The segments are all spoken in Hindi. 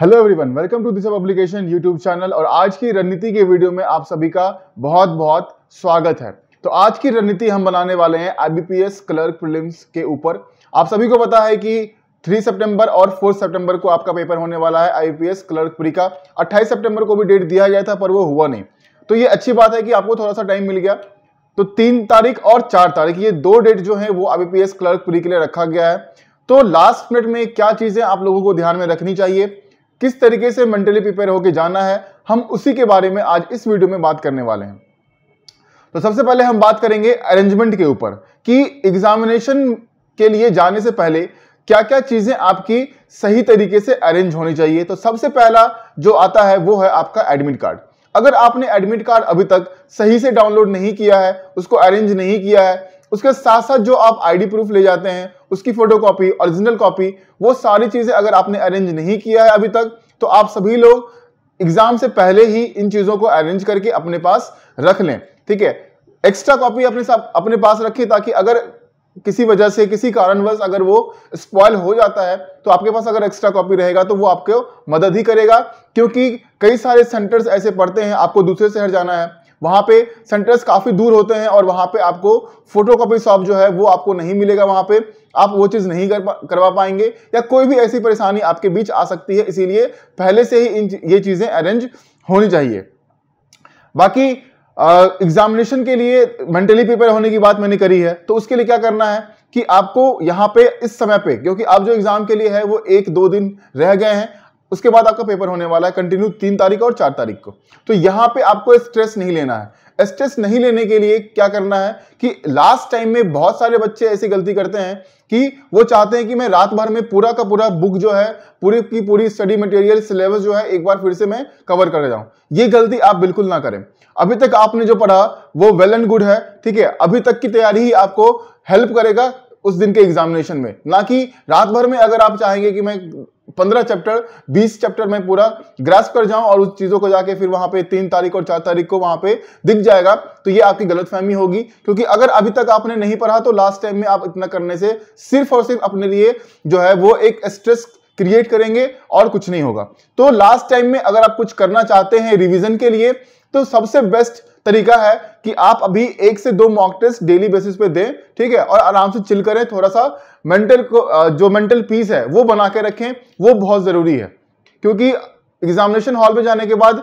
hello everyone welcome to this publication YouTube channel और आज की रणनीति के वीडियो में आप सभी का बहुत बहुत स्वागत है तो आज की रणनीति हम बनाने वाले हैं आईबीपीएस क्लर्क प्रीलिम्स के ऊपर आप सभी को पता है कि 3 सितंबर और 4 सितंबर को आपका पेपर होने वाला है आईबीपीएस क्लर्क प्री का अट्ठाईस सेप्टेम्बर को भी डेट दिया गया था पर वो हुआ नहीं तो ये अच्छी बात है कि आपको थोड़ा सा टाइम मिल गया तो तीन तारीख और चार तारीख ये दो डेट जो है वो आईबीपीएस क्लर्क प्री के लिए रखा गया है तो लास्ट मिनट में क्या चीजें आप लोगों को ध्यान में रखनी चाहिए किस तरीके से मेंटली प्रिपेयर होकर जाना है हम उसी के बारे में आज इस वीडियो में बात करने वाले हैं तो सबसे पहले हम बात करेंगे अरेंजमेंट के ऊपर कि एग्जामिनेशन के लिए जाने से पहले क्या क्या चीजें आपकी सही तरीके से अरेंज होनी चाहिए तो सबसे पहला जो आता है वो है आपका एडमिट कार्ड अगर आपने एडमिट कार्ड अभी तक सही से डाउनलोड नहीं किया है उसको अरेंज नहीं किया है उसके साथ साथ जो आप आईडी प्रूफ ले जाते हैं उसकी फोटो कॉपी ओरिजिनल कॉपी वो सारी चीज़ें अगर आपने अरेंज नहीं किया है अभी तक तो आप सभी लोग एग्जाम से पहले ही इन चीज़ों को अरेंज करके अपने पास रख लें ठीक है एक्स्ट्रा कॉपी अपने साथ अपने पास रखिए ताकि अगर किसी वजह से किसी कारणवश अगर वो स्पॉयल हो जाता है तो आपके पास अगर एक्स्ट्रा कॉपी रहेगा तो वो आपको मदद ही करेगा क्योंकि कई सारे सेंटर्स ऐसे पढ़ते हैं आपको दूसरे शहर जाना है वहाँ पे सेंटर्स काफ़ी दूर होते हैं और वहाँ पे आपको फोटोकॉपी शॉप जो है वो आपको नहीं मिलेगा वहाँ पे आप वो चीज़ नहीं कर करवा पाएंगे या कोई भी ऐसी परेशानी आपके बीच आ सकती है इसीलिए पहले से ही इन ये चीज़ें अरेंज होनी चाहिए बाकी एग्जामिनेशन के लिए मेंटली प्रिपेयर होने की बात मैंने करी है तो उसके लिए क्या करना है कि आपको यहाँ पे इस समय पे क्योंकि आप जो एग्जाम के लिए है वो एक दो दिन रह गए हैं उसके बाद आपका पेपर होने वाला है कंटिन्यू तीन तारीख और चार तारीख को तो यहाँ पे आपको स्ट्रेस नहीं लेना है स्ट्रेस नहीं लेने के लिए क्या करना है कि लास्ट टाइम में बहुत सारे बच्चे ऐसी गलती करते हैं कि वो चाहते हैं कि मैं रात भर में पूरा का पूरा बुक जो है पूरी की पूरी स्टडी मटेरियल सिलेबस जो है एक बार फिर से मैं कवर कर जाऊं ये गलती आप बिल्कुल ना करें अभी तक आपने जो पढ़ा वो वेल एंड गुड है ठीक है अभी तक की तैयारी ही आपको हेल्प करेगा उस दिन के एग्जामिनेशन में ना कि रात भर में अगर आप चाहेंगे कि मैं पंद्रह चैप्टर बीस चैप्टर में पूरा ग्रास कर जाऊं और उस चीजों को जाके फिर वहां पे तीन तारीख और चार तारीख को वहां पे दिख जाएगा तो ये आपकी गलतफहमी होगी क्योंकि अगर अभी तक आपने नहीं पढ़ा तो लास्ट टाइम में आप इतना करने से सिर्फ और सिर्फ अपने लिए जो है वो एक स्ट्रेस क्रिएट करेंगे और कुछ नहीं होगा तो लास्ट टाइम में अगर आप कुछ करना चाहते हैं रिविजन के लिए तो सबसे बेस्ट तरीका है कि आप अभी एक से दो मॉक टेस्ट डेली बेसिस पे दें ठीक है और आराम से चिल करें थोड़ा सा मेंटल को जो मेंटल पीस है वो बना के रखें वो बहुत ज़रूरी है क्योंकि एग्जामिनेशन हॉल में जाने के बाद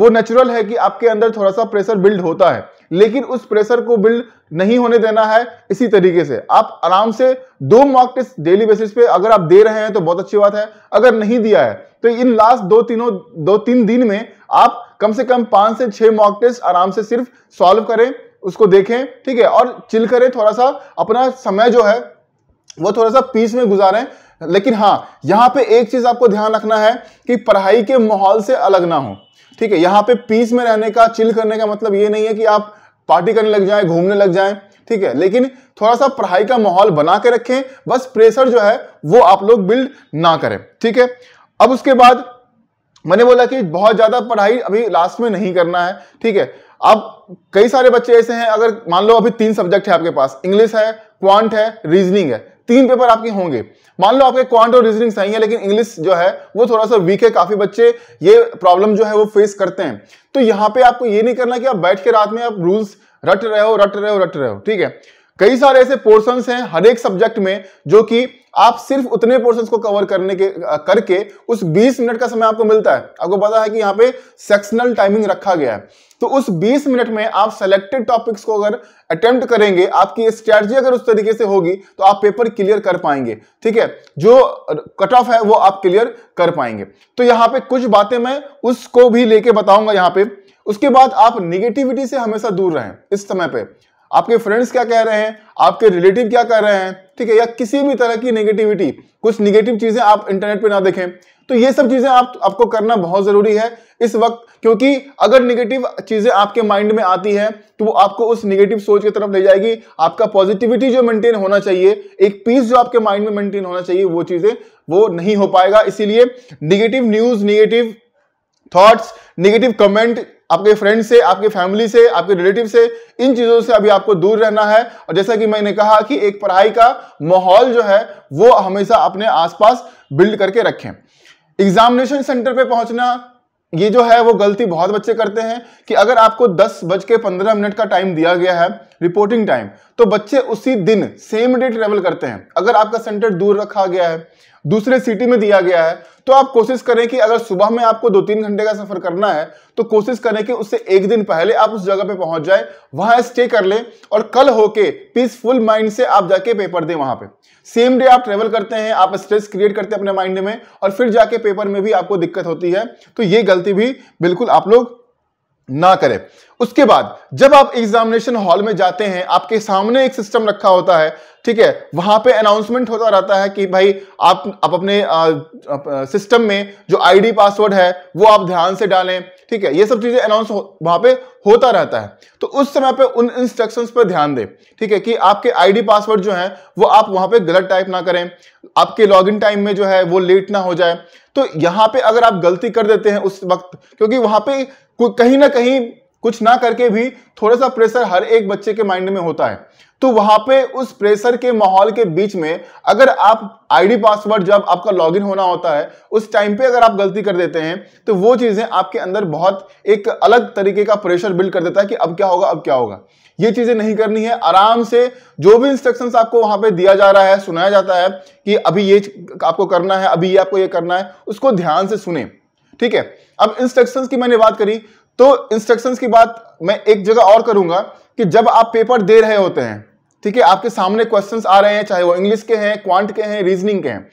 वो नेचुरल है कि आपके अंदर थोड़ा सा प्रेशर बिल्ड होता है लेकिन उस प्रेशर को बिल्ड नहीं होने देना है इसी तरीके से आप आराम से दो मॉक टेस्ट डेली बेसिस पे अगर आप दे रहे हैं तो बहुत अच्छी बात है अगर नहीं दिया है तो इन लास्ट दो तीनों दो तीन दिन में आप कम से कम पांच से छह मॉक टेस्ट आराम से सिर्फ सॉल्व करें उसको देखें ठीक है और चिल करें थोड़ा सा अपना समय जो है वो थोड़ा सा पीस में गुजारें लेकिन हाँ यहाँ पे एक चीज आपको ध्यान रखना है कि पढ़ाई के माहौल से अलग ना हो ठीक है यहाँ पे पीस में रहने का चिल करने का मतलब ये नहीं है कि आप पार्टी करने लग जाएं घूमने लग जाएं ठीक है लेकिन थोड़ा सा पढ़ाई का माहौल बना के रखें बस प्रेशर जो है वो आप लोग बिल्ड ना करें ठीक है अब उसके बाद मैंने बोला कि बहुत ज़्यादा पढ़ाई अभी लास्ट में नहीं करना है ठीक है अब कई सारे बच्चे ऐसे हैं अगर मान लो अभी तीन सब्जेक्ट है आपके पास इंग्लिश है क्वांट है रीजनिंग है तीन पेपर आपके होंगे मान लो आपके क्वांट और रीजनिंग सही है लेकिन इंग्लिश जो है वो थोड़ा सा वीक है काफी बच्चे ये प्रॉब्लम जो है वो फेस करते हैं तो यहाँ पे आपको ये नहीं करना कि आप बैठ के रात में आप रूल्स रट रहे हो रट रहे हो रट रहे हो ठीक है कई सारे ऐसे पोर्सन हैं हर एक सब्जेक्ट में जो कि आप सिर्फ उतने पोर्शन को कवर करने के करके उस 20 मिनट का समय आपको मिलता है आपको पता है कि यहाँ पे सेक्शनल टाइमिंग रखा गया है तो उस 20 मिनट में आप सेलेक्टेड टॉपिक्स को अगर अटेम्प्ट करेंगे आपकी स्ट्रैटी अगर उस तरीके से होगी तो आप पेपर क्लियर कर पाएंगे ठीक है जो कट ऑफ है वो आप क्लियर कर पाएंगे तो यहाँ पे कुछ बातें मैं उसको भी लेके बताऊंगा यहाँ पे उसके बाद आप निगेटिविटी से हमेशा दूर रहें इस समय पर आपके फ्रेंड्स क्या कह रहे हैं आपके रिलेटिव क्या कह रहे हैं ठीक है या किसी भी तरह की नेगेटिविटी कुछ निगेटिव चीजें आप इंटरनेट पर ना देखें तो ये सब चीजें आप आपको करना बहुत जरूरी है इस वक्त क्योंकि अगर निगेटिव चीजें आपके माइंड में आती है तो वो आपको उस निगेटिव सोच की तरफ ले जाएगी आपका पॉजिटिविटी जो मेंटेन होना चाहिए एक पीस जो आपके माइंड में मेंटेन होना चाहिए वो चीजें वो नहीं हो पाएगा इसीलिए negative news negative thoughts negative comment आपके फ्रेंड से आपके फैमिली से आपके रिलेटिव से इन चीज़ों से अभी आपको दूर रहना है और जैसा कि मैंने कहा कि एक पढ़ाई का माहौल जो है वो हमेशा अपने आसपास बिल्ड करके रखें एग्जामिनेशन सेंटर पे पहुंचना ये जो है वो गलती बहुत बच्चे करते हैं कि अगर आपको दस बज के पंद्रह मिनट का टाइम दिया गया है रिपोर्टिंग टाइम तो बच्चे उसी दिन सेम डे ट्रेवल करते हैं अगर आपका सेंटर दूर रखा गया है दूसरे सिटी में दिया गया है तो आप कोशिश करें कि अगर सुबह में आपको दो तीन घंटे का सफर करना है तो कोशिश करें कि उससे एक दिन पहले आप उस जगह पे पहुंच जाए वहां स्टे कर लें और कल होके पीसफुल माइंड से आप जाके पेपर दें वहां पे सेम डे आप ट्रेवल करते हैं आप स्ट्रेस क्रिएट करते हैं अपने माइंड में और फिर जाके पेपर में भी आपको दिक्कत होती है तो ये गलती भी बिल्कुल आप लोग ना करें उसके बाद जब आप एग्जामिनेशन हॉल में जाते हैं आपके सामने एक सिस्टम रखा होता है ठीक है वहां पे अनाउंसमेंट होता रहता है कि भाई आप आप अपने आ, आ, सिस्टम में जो आईडी पासवर्ड है वो आप ध्यान से डालें ठीक है ये सब चीजें अनाउंस वहां पे होता रहता है तो उस समय पे उन इंस्ट्रक्शंस पर ध्यान दें ठीक है कि आपके आईडी पासवर्ड जो है वो आप वहां पे गलत टाइप ना करें आपके लॉगिन टाइम में जो है वो लेट ना हो जाए तो यहां पे अगर आप गलती कर देते हैं उस वक्त क्योंकि वहां पे कहीं ना कहीं कुछ ना करके भी थोड़ा सा प्रेशर हर एक बच्चे के माइंड में होता है तो वहां पे उस प्रेशर के माहौल के बीच में अगर आप आईडी पासवर्ड जब आपका लॉगिन होना होता है उस टाइम पे अगर आप गलती कर देते हैं तो वो चीजें आपके अंदर बहुत एक अलग तरीके का प्रेशर बिल्ड कर देता है कि अब क्या होगा अब क्या होगा ये चीजें नहीं करनी है आराम से जो भी इंस्ट्रक्शन आपको वहां पर दिया जा रहा है सुनाया जाता है कि अभी ये आपको करना है अभी ये आपको ये करना है उसको ध्यान से सुने ठीक है अब इंस्ट्रक्शंस की मैंने बात करी तो इंस्ट्रक्शंस की बात मैं एक जगह और करूंगा कि जब आप पेपर दे रहे होते हैं ठीक है आपके सामने क्वेश्चंस आ रहे हैं चाहे वो इंग्लिश के हैं क्वांट के हैं रीजनिंग के हैं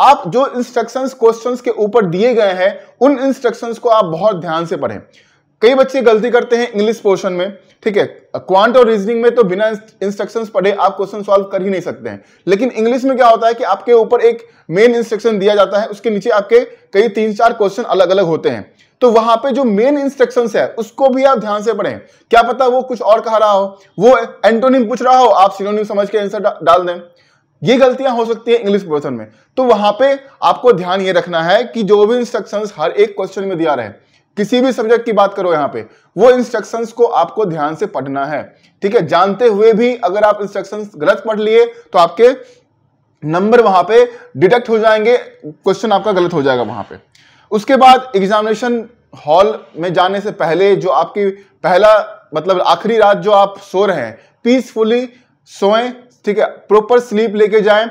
आप जो इंस्ट्रक्शंस क्वेश्चंस के ऊपर दिए गए हैं उन इंस्ट्रक्शंस को आप बहुत ध्यान से पढ़ें कई बच्चे गलती करते हैं इंग्लिश पोर्शन में ठीक है क्वांट और रीजनिंग में तो बिना इंस्ट्रक्शंस पढ़े आप क्वेश्चन सॉल्व कर ही नहीं सकते हैं लेकिन इंग्लिश में क्या होता है कि आपके ऊपर एक मेन इंस्ट्रक्शन दिया जाता है उसके नीचे आपके कई तीन चार क्वेश्चन अलग अलग होते हैं तो वहां पे जो मेन इंस्ट्रक्शंस है उसको भी आप ध्यान से पढ़ें क्या पता वो कुछ और कह रहा हो वो एंटोनिम पूछ रहा हो आप सिनोनिम समझ के आंसर डाल दें ये गलतियां हो सकती है इंग्लिश क्वेश्चन में तो वहां पे आपको ध्यान ये रखना है कि जो भी इंस्ट्रक्शन हर एक क्वेश्चन में दिया रहे किसी भी सब्जेक्ट की बात करो यहाँ पे वो इंस्ट्रक्शंस को आपको ध्यान से पढ़ना है ठीक है जानते हुए भी अगर आप इंस्ट्रक्शंस गलत पढ़ लिए तो आपके नंबर वहां पे डिटेक्ट हो जाएंगे क्वेश्चन आपका गलत हो जाएगा वहां पे उसके बाद एग्जामिनेशन हॉल में जाने से पहले जो आपकी पहला मतलब आखिरी रात जो आप सो रहे हैं पीसफुली सोएं ठीक है प्रॉपर स्लीप लेके जाएं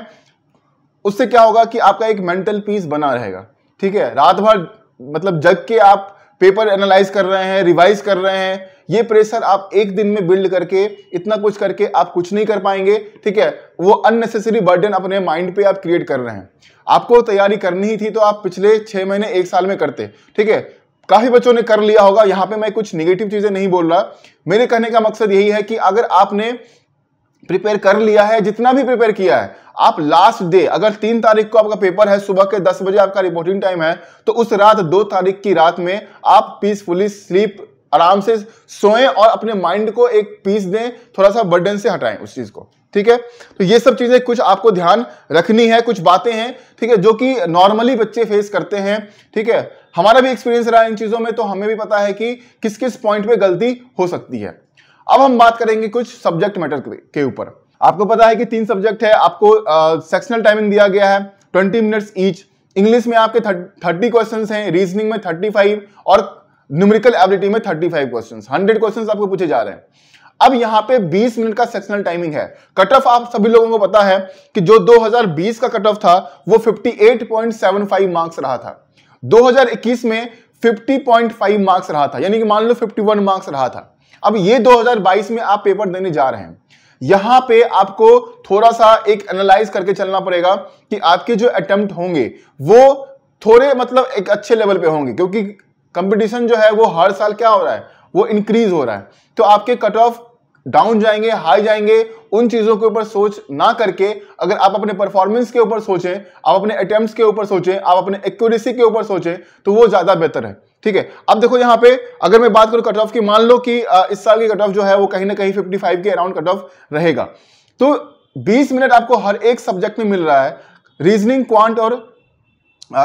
उससे क्या होगा कि आपका एक मेंटल पीस बना रहेगा ठीक है रात भर मतलब जग के आप पेपर एनालाइज कर रहे हैं रिवाइज कर रहे हैं ये प्रेशर आप एक दिन में बिल्ड करके इतना कुछ करके आप कुछ नहीं कर पाएंगे ठीक है वो अननेसेसरी बर्डन अपने माइंड पे आप क्रिएट कर रहे हैं आपको तैयारी करनी ही थी तो आप पिछले छह महीने एक साल में करते ठीक है काफी बच्चों ने कर लिया होगा यहां पे मैं कुछ निगेटिव चीजें नहीं बोल रहा मेरे कहने का मकसद यही है कि अगर आपने प्रिपेयर कर लिया है जितना भी प्रिपेयर किया है आप लास्ट डे अगर तीन तारीख को आपका पेपर है सुबह के दस बजे आपका रिपोर्टिंग टाइम है तो उस रात दो तारीख की रात में आप पीसफुली स्लीप आराम से सोएं और अपने माइंड को एक पीस दें थोड़ा सा बर्डन से हटाएं उस चीज़ को ठीक है तो ये सब चीज़ें कुछ आपको ध्यान रखनी है कुछ बातें हैं ठीक है जो कि नॉर्मली बच्चे फेस करते हैं ठीक है हमारा भी एक्सपीरियंस रहा इन चीज़ों में तो हमें भी पता है कि किस किस पॉइंट पे गलती हो सकती है अब हम बात करेंगे कुछ सब्जेक्ट मैटर के ऊपर आपको पता है कि तीन सब्जेक्ट है आपको सेक्शनल टाइमिंग दिया गया है ट्वेंटी मिनट्स ईच इंग्लिश में आपके थर्टी क्वेश्चन हैं रीजनिंग में थर्टी फाइव और न्यूमेरिकल एबिलिटी में 35 क्वेश्चन हंड्रेड क्वेश्चन आपको पूछे जा रहे हैं अब यहां पे 20 मिनट का सेक्शनल टाइमिंग है कट ऑफ आप सभी लोगों को पता है कि जो 2020 का कट ऑफ था वो 58.75 मार्क्स रहा था 2021 में 50.5 मार्क्स रहा था यानी कि मान लो 51 मार्क्स रहा था अब ये 2022 में आप पेपर देने जा रहे हैं यहां पे आपको थोड़ा सा एक एनालाइज करके चलना पड़ेगा कि आपके जो अटेम्प्ट होंगे वो थोड़े मतलब एक अच्छे लेवल पे होंगे क्योंकि कंपटीशन जो है वो हर साल क्या हो रहा है वो इंक्रीज हो रहा है तो आपके कट ऑफ डाउन जाएंगे हाई जाएंगे उन चीज़ों के ऊपर सोच ना करके अगर आप अपने परफॉर्मेंस के ऊपर सोचें आप अपने अटेम्प्ट के ऊपर सोचें आप अपने एक्यूरेसी के ऊपर सोचें तो वो ज़्यादा बेहतर है ठीक है अब देखो यहाँ पे अगर मैं बात करूँ कट ऑफ की मान लो कि इस साल की कट ऑफ जो है वो कहीं ना कहीं फिफ्टी के अराउंड कट ऑफ रहेगा तो बीस मिनट आपको हर एक सब्जेक्ट में मिल रहा है रीजनिंग क्वांट और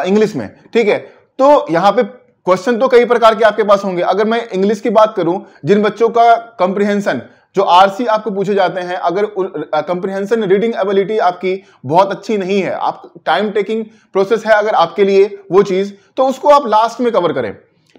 इंग्लिश में ठीक है तो यहां पे क्वेश्चन तो कई प्रकार के आपके पास होंगे अगर मैं इंग्लिश की बात करूं जिन बच्चों का कंप्रिहेंशन जो आरसी आपको पूछे जाते हैं अगर कंप्रिहेंशन रीडिंग एबिलिटी आपकी बहुत अच्छी नहीं है आप टाइम टेकिंग प्रोसेस है अगर आपके लिए वो चीज़ तो उसको आप लास्ट में कवर करें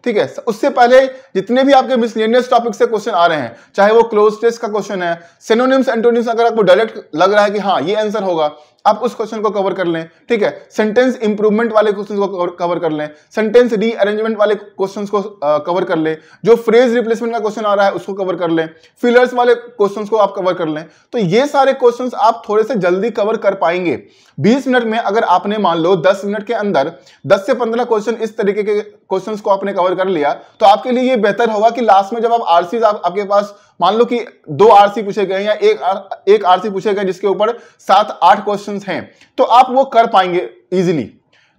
ठीक है उससे पहले जितने भी आपके मिसलेनियस टॉपिक से क्वेश्चन आ रहे हैं चाहे वो क्लोज टेस्ट का क्वेश्चन है सिनोनिम्स एंटोनिम्स अगर आपको डायरेक्ट लग रहा है कि हाँ ये आंसर होगा आप उस क्वेश्चन को कवर कर लें ठीक है सेंटेंस इंप्रूवमेंट वाले क्वेश्चन को कवर कर लें सेंटेंस रीअरेंजमेंट वाले क्वेश्चन को कवर कर लें जो फ्रेज रिप्लेसमेंट का क्वेश्चन आ रहा है उसको कवर कर लें फिलर्स वाले क्वेश्चन को आप कवर कर लें तो ये सारे क्वेश्चन आप थोड़े से जल्दी कवर कर पाएंगे बीस मिनट में अगर आपने मान लो दस मिनट के अंदर दस से पंद्रह क्वेश्चन इस तरीके के क्वेश्चन को आपने कवर कर लिया तो आपके लिए ये बेहतर होगा कि लास्ट में जब आप आरसीज आपके पास मान लो कि दो आरसी पूछे गए या एक आर, एक आरसी पूछे गए जिसके ऊपर सात आठ क्वेश्चन हैं तो आप वो कर पाएंगे इजीली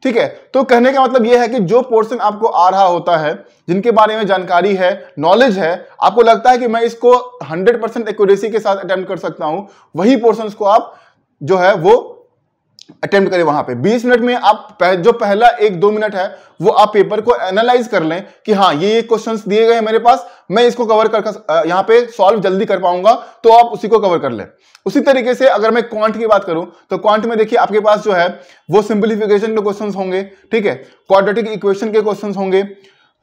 ठीक है तो कहने का मतलब यह है कि जो पोर्शन आपको आ रहा होता है जिनके बारे में जानकारी है नॉलेज है आपको लगता है कि मैं इसको हंड्रेड परसेंट एक्यूरेसी के साथ अटेम्प्ट कर सकता हूं वही पोर्शन को आप जो है वो अटेम्प्ट करें वहां पे 20 मिनट में आप पह, जो पहला एक दो मिनट है वो आप पेपर को एनालाइज कर लें कि हाँ ये ये क्वेश्चंस दिए गए हैं मेरे पास मैं इसको कवर कर यहाँ पे सॉल्व जल्दी कर पाऊंगा तो आप उसी को कवर कर लें उसी तरीके से अगर मैं क्वांट की बात करूं तो क्वांट में देखिए आपके पास जो है वो सिंप्लीफिकेशन के क्वेश्चन होंगे ठीक है क्वाड्रेटिक इक्वेशन के क्वेश्चन होंगे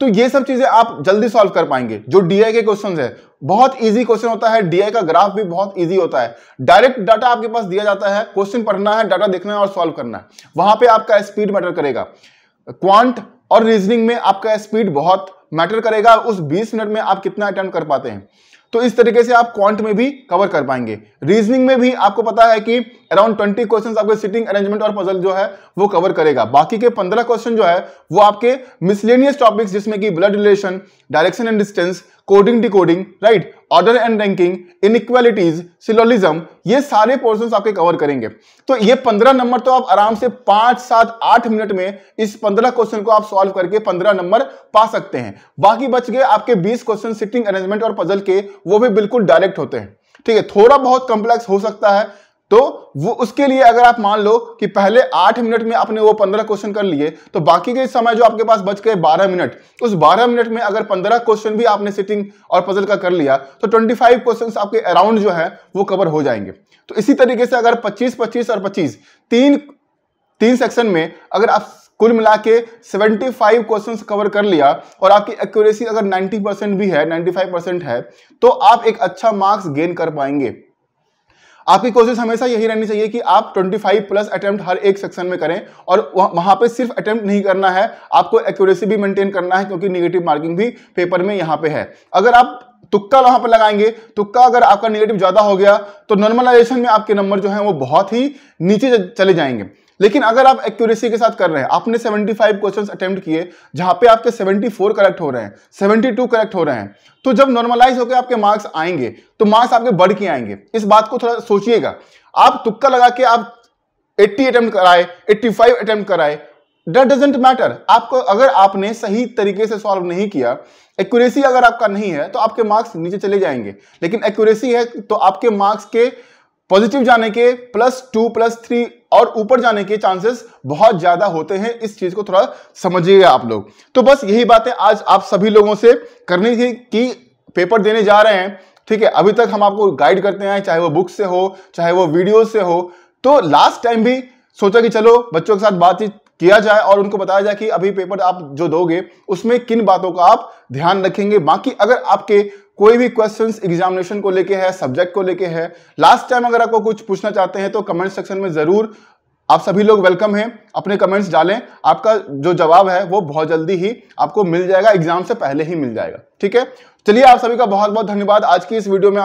तो ये सब चीजें आप जल्दी सॉल्व कर पाएंगे जो डीआई के क्वेश्चंस है बहुत इजी क्वेश्चन होता है डीआई का ग्राफ भी बहुत इजी होता है डायरेक्ट डाटा आपके पास दिया जाता है क्वेश्चन पढ़ना है डाटा देखना है और सॉल्व करना है वहां पे आपका स्पीड मैटर करेगा क्वांट और रीजनिंग में आपका स्पीड बहुत मैटर करेगा उस 20 मिनट में आप कितना अटेम्प्ट कर पाते हैं तो इस तरीके से आप क्वांट में भी कवर कर पाएंगे रीजनिंग में भी आपको पता है कि अराउंड ट्वेंटी क्वेश्चन आपके सिटिंग अरेंजमेंट और पजल जो है वो कवर करेगा बाकी के पंद्रह क्वेश्चन जो है वो आपके मिसलेनियस टॉपिक्स जिसमें कि blood relation direction and distance coding decoding right order and ranking inequalities syllogism ये सारे पोर्शन आपके कवर करेंगे तो ये पंद्रह नंबर तो आप आराम से पांच सात आठ मिनट में इस पंद्रह क्वेश्चन को आप सॉल्व करके पंद्रह नंबर पा सकते हैं बाकी बच गए आपके बीस क्वेश्चन सिटिंग अरेंजमेंट और पजल के वो भी बिल्कुल डायरेक्ट होते हैं ठीक है थोड़ा बहुत कॉम्प्लेक्स हो सकता है तो वो उसके लिए अगर आप मान लो कि पहले आठ मिनट में आपने वो पंद्रह क्वेश्चन कर लिए तो बाकी के समय जो आपके पास बच गए बारह मिनट उस बारह मिनट में अगर पंद्रह क्वेश्चन भी आपने सिटिंग और पजल का कर लिया तो ट्वेंटी फाइव क्वेश्चन आपके अराउंड जो है वो कवर हो जाएंगे तो इसी तरीके से अगर पच्चीस पच्चीस और पच्चीस तीन तीन सेक्शन में अगर आप कुल मिला के सेवेंटी फाइव क्वेश्चन कवर कर लिया और आपकी एक्यूरेसी अगर नाइनटी परसेंट भी है नाइनटी फाइव परसेंट है तो आप एक अच्छा मार्क्स गेन कर पाएंगे आपकी कोशिश हमेशा यही रहनी चाहिए कि आप 25 प्लस अटेम्प्ट हर एक सेक्शन में करें और वहां पे सिर्फ अटेम्प्ट नहीं करना है आपको एक्यूरेसी भी मेंटेन करना है क्योंकि निगेटिव मार्किंग भी पेपर में यहां पे है अगर आप तुक्का वहां पर लगाएंगे तुक्का अगर आपका नेगेटिव ज्यादा हो गया तो नॉर्मलाइजेशन में आपके नंबर जो है वो बहुत ही नीचे चले जाएंगे लेकिन अगर आप एक्यूरेसी के साथ कर रहे हैं आपने 75 क्वेश्चन अटेम्प्ट किए जहां पे आपके 74 करेक्ट हो रहे हैं 72 करेक्ट हो रहे हैं तो जब नॉर्मलाइज होकर आपके मार्क्स आएंगे तो मार्क्स आपके बढ़ के आएंगे इस बात को थोड़ा सोचिएगा आप तुक्का लगा के आप 80 अटेम्प्ट कराए 85 अटेम्प्ट कराए डेट डजेंट मैटर आपको अगर आपने सही तरीके से सॉल्व नहीं किया एक्यूरेसी अगर आपका नहीं है तो आपके मार्क्स नीचे चले जाएंगे लेकिन एक्यूरेसी है तो आपके मार्क्स के पॉजिटिव जाने के प्लस टू प्लस थ्री और ऊपर जाने के चांसेस बहुत ज्यादा होते हैं इस चीज को थोड़ा समझिएगा आप लोग तो बस यही बातें आज आप सभी लोगों से करनी थी कि पेपर देने जा रहे हैं ठीक है अभी तक हम आपको गाइड करते हैं चाहे वो बुक से हो चाहे वो वीडियो से हो तो लास्ट टाइम भी सोचा कि चलो बच्चों के साथ बातचीत किया जाए और उनको बताया जाए कि अभी पेपर आप जो दोगे उसमें किन बातों का आप ध्यान रखेंगे बाकी अगर आपके कोई भी क्वेश्चंस एग्जामिनेशन को लेके है सब्जेक्ट को लेके है लास्ट टाइम अगर आपको कुछ पूछना चाहते हैं तो कमेंट सेक्शन में जरूर आप सभी लोग वेलकम हैं अपने कमेंट्स डालें आपका जो जवाब है वो बहुत जल्दी ही आपको मिल जाएगा एग्जाम से पहले ही मिल जाएगा ठीक है चलिए आप सभी का बहुत बहुत धन्यवाद आज की इस वीडियो में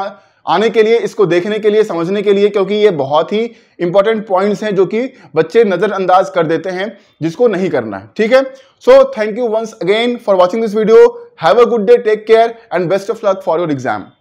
आने के लिए इसको देखने के लिए समझने के लिए क्योंकि ये बहुत ही इंपॉर्टेंट पॉइंट्स हैं जो कि बच्चे नज़रअंदाज कर देते हैं जिसको नहीं करना है ठीक है so thank you once again for watching this video have a good day take care and best of luck for your exam